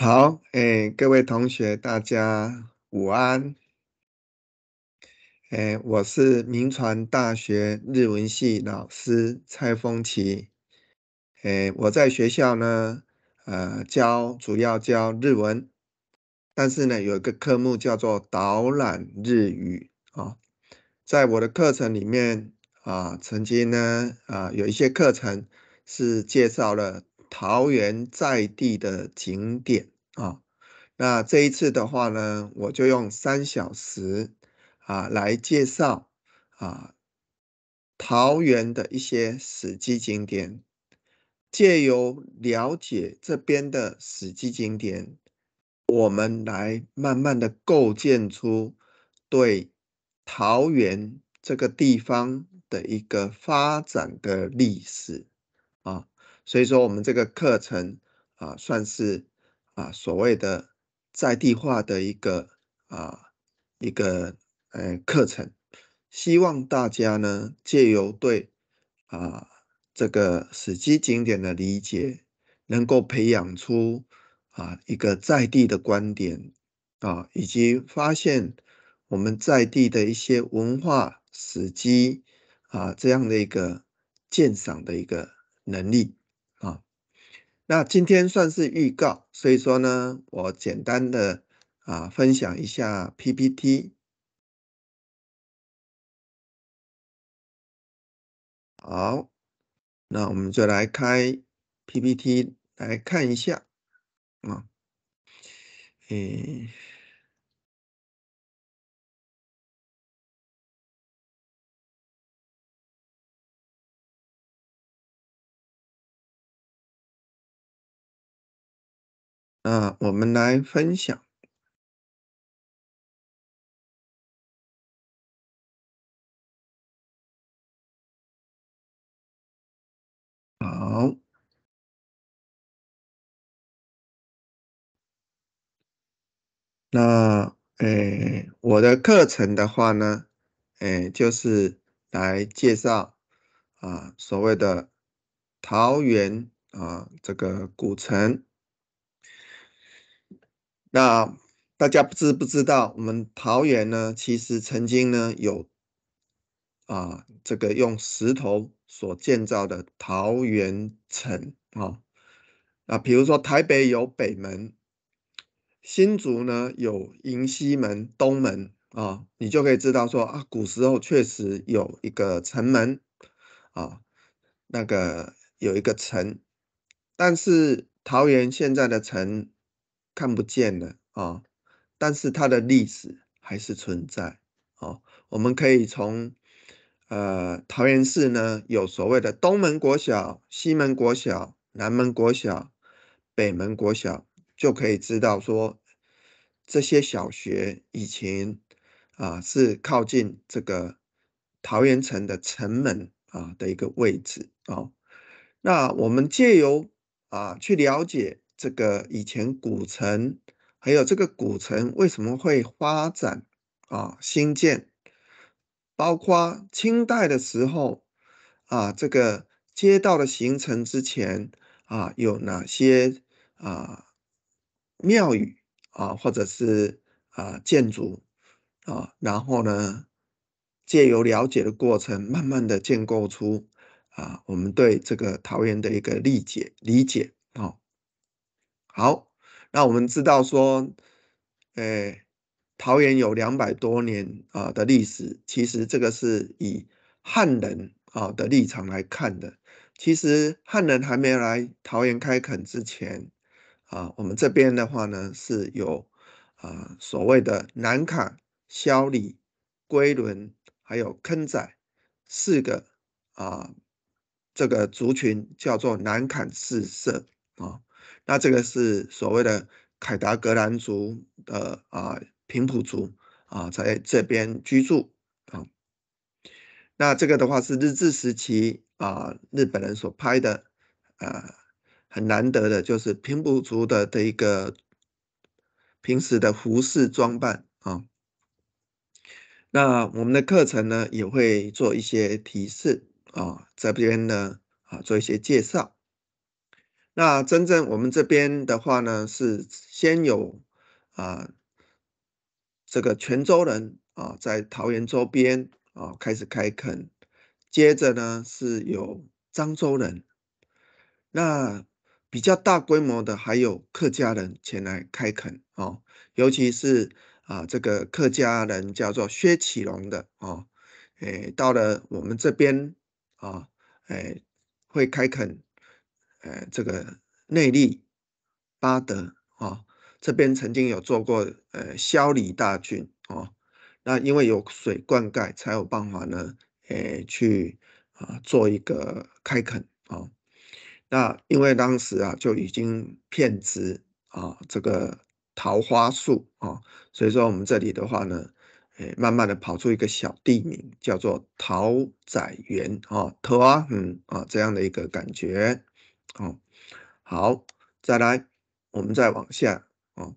好，诶，各位同学，大家午安。诶，我是民传大学日文系老师蔡峰奇。诶，我在学校呢，呃，教主要教日文，但是呢，有一个科目叫做导览日语啊。在我的课程里面啊，曾经呢，啊，有一些课程是介绍了。桃园在地的景点啊，那这一次的话呢，我就用三小时啊来介绍啊桃园的一些史迹景点。借由了解这边的史迹景点，我们来慢慢的构建出对桃园这个地方的一个发展的历史啊。所以说，我们这个课程啊，算是啊所谓的在地化的一个啊一个呃课程，希望大家呢借由对啊这个史基景点的理解，能够培养出啊一个在地的观点啊，以及发现我们在地的一些文化史迹啊这样的一个鉴赏的一个能力。那今天算是预告，所以说呢，我简单的啊分享一下 PPT。好，那我们就来开 PPT 来看一下，嗯，诶。那我们来分享。好，那诶，我的课程的话呢，诶，就是来介绍啊，所谓的桃园啊，这个古城。那大家不知不知道，我们桃园呢，其实曾经呢有啊，这个用石头所建造的桃园城啊。啊，比如说台北有北门，新竹呢有迎西门、东门啊，你就可以知道说啊，古时候确实有一个城门啊，那个有一个城，但是桃园现在的城。看不见了啊，但是它的历史还是存在哦。我们可以从呃桃园市呢有所谓的东门国小、西门国小、南门国小、北门国小，就可以知道说这些小学以前啊是靠近这个桃园城的城门啊的一个位置啊。那我们借由啊去了解。这个以前古城，还有这个古城为什么会发展啊？新建，包括清代的时候啊，这个街道的形成之前啊，有哪些啊庙宇啊，或者是啊建筑啊？然后呢，借由了解的过程，慢慢的建构出啊，我们对这个桃园的一个理解理解啊。好，那我们知道说，诶，桃园有两百多年啊的历史。其实这个是以汉人啊的立场来看的。其实汉人还没来桃园开垦之前啊，我们这边的话呢是有啊所谓的南坎、萧里、龟仑还有坑仔四个啊这个族群叫做南坎四社啊。那这个是所谓的凯达格兰族的啊平埔族啊，在这边居住啊。那这个的话是日治时期啊日本人所拍的啊，很难得的就是平埔族的的一个平时的服饰装扮啊。那我们的课程呢也会做一些提示啊，这边呢啊做一些介绍。那真正我们这边的话呢，是先有啊这个泉州人啊在桃园周边啊开始开垦，接着呢是有漳州人，那比较大规模的还有客家人前来开垦哦，尤其是啊这个客家人叫做薛启龙的哦，诶到了我们这边啊诶会开垦。呃，这个内利巴德啊，这边曾经有做过呃，削李大军啊。那因为有水灌溉，才有办法呢，哎，去啊，做一个开垦啊。那因为当时啊，就已经片植啊，这个桃花树啊，所以说我们这里的话呢，哎，慢慢的跑出一个小地名，叫做桃仔园啊，桃啊，嗯啊，这样的一个感觉。哦，好，再来，我们再往下哦。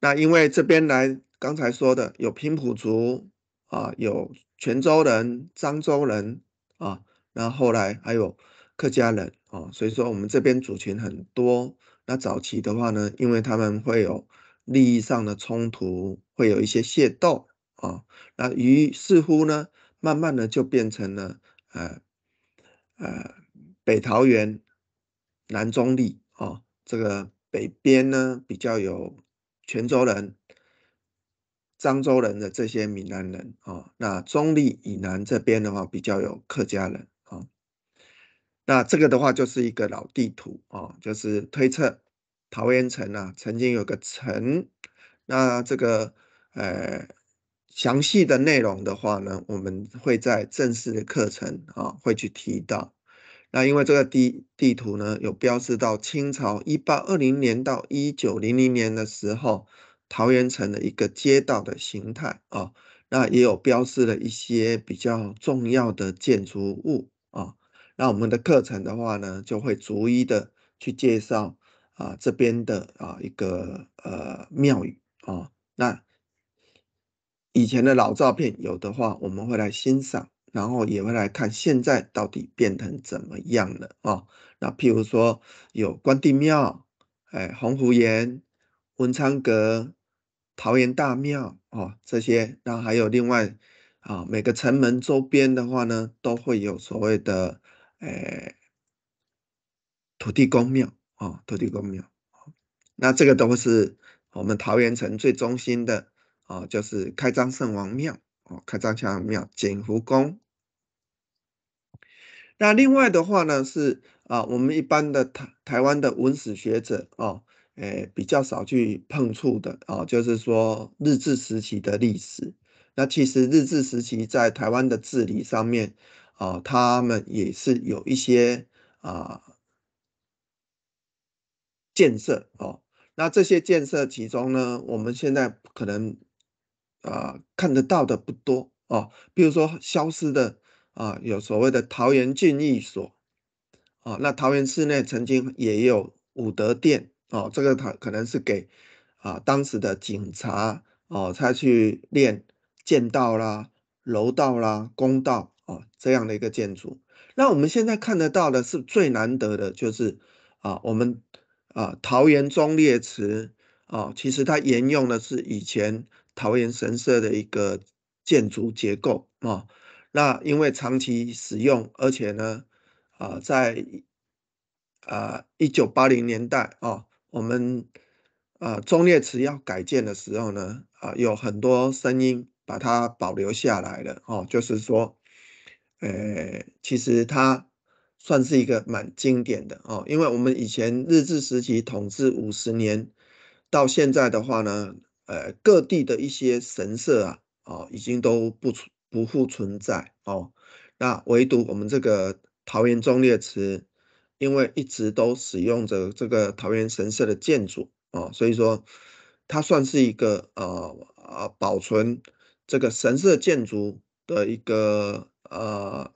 那因为这边来刚才说的有平埔族啊，有泉州人、漳州人啊，那后来还有客家人啊，所以说我们这边族群很多。那早期的话呢，因为他们会有利益上的冲突，会有一些械斗啊。那于是乎呢，慢慢的就变成了呃呃北桃园。南中立哦，这个北边呢比较有泉州人、漳州人的这些闽南人哦。那中立以南这边的话，比较有客家人啊。那这个的话就是一个老地图啊，就是推测桃渊城啊曾经有个城。那这个呃详细的内容的话呢，我们会在正式的课程啊会去提到。那因为这个地地图呢，有标示到清朝一八二零年到一九零零年的时候，桃园城的一个街道的形态啊，那也有标示了一些比较重要的建筑物啊。那我们的课程的话呢，就会逐一的去介绍啊这边的啊一个呃庙宇啊，那以前的老照片有的话，我们会来欣赏。然后也会来看现在到底变成怎么样了啊？那譬如说有关帝庙、哎，洪福岩、文昌阁、桃园大庙啊这些，那还有另外啊，每个城门周边的话呢，都会有所谓的哎土地公庙啊，土地公庙那这个都是我们桃园城最中心的啊，就是开漳圣王庙啊，开漳圣王庙、景福宫。那另外的话呢，是啊，我们一般的台台湾的文史学者啊，诶，比较少去碰触的啊，就是说日治时期的历史。那其实日治时期在台湾的治理上面啊，他们也是有一些啊建设哦。那这些建设其中呢，我们现在可能啊看得到的不多哦，比如说消失的。啊，有所谓的桃园剑意所，啊，那桃园市内曾经也有武德殿，哦，这个他可能是给啊当时的警察哦，他去练剑道啦、柔道啦、弓道啊这样的一个建筑。那我们现在看得到的是最难得的，就是啊，我们啊桃园忠烈祠啊，其实它沿用的是以前桃园神社的一个建筑结构啊。那因为长期使用，而且呢，啊，在啊一九八零年代啊，我们啊忠烈祠要改建的时候呢，啊有很多声音把它保留下来了，哦，就是说，呃，其实它算是一个蛮经典的哦，因为我们以前日治时期统治五十年，到现在的话呢，呃，各地的一些神社啊，哦，已经都不出。不复存在哦，那唯独我们这个桃园忠烈祠，因为一直都使用着这个桃园神社的建筑啊，所以说它算是一个呃呃保存这个神社建筑的一个呃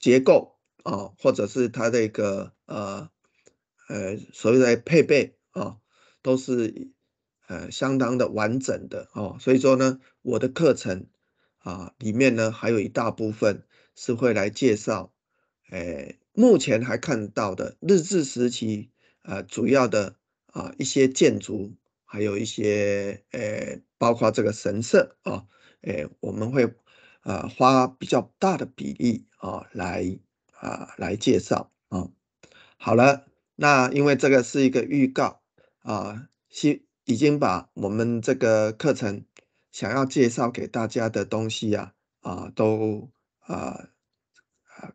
结构啊，或者是它的一个呃呃所谓的配备啊，都是呃相当的完整的哦，所以说呢，我的课程。啊，里面呢还有一大部分是会来介绍，诶，目前还看到的日治时期啊主要的啊一些建筑，还有一些诶包括这个神社啊，诶我们会啊花比较大的比例啊来啊来介绍啊。好了，那因为这个是一个预告啊，先已经把我们这个课程。想要介绍给大家的东西啊，啊，都啊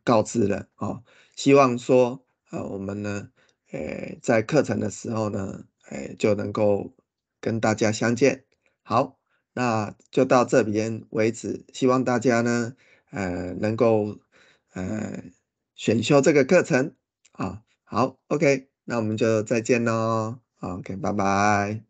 告知了啊。希望说啊，我们呢，诶在课程的时候呢，诶就能够跟大家相见。好，那就到这边为止，希望大家呢，呃能够呃选修这个课程啊。好，OK，那我们就再见喽，OK，拜拜。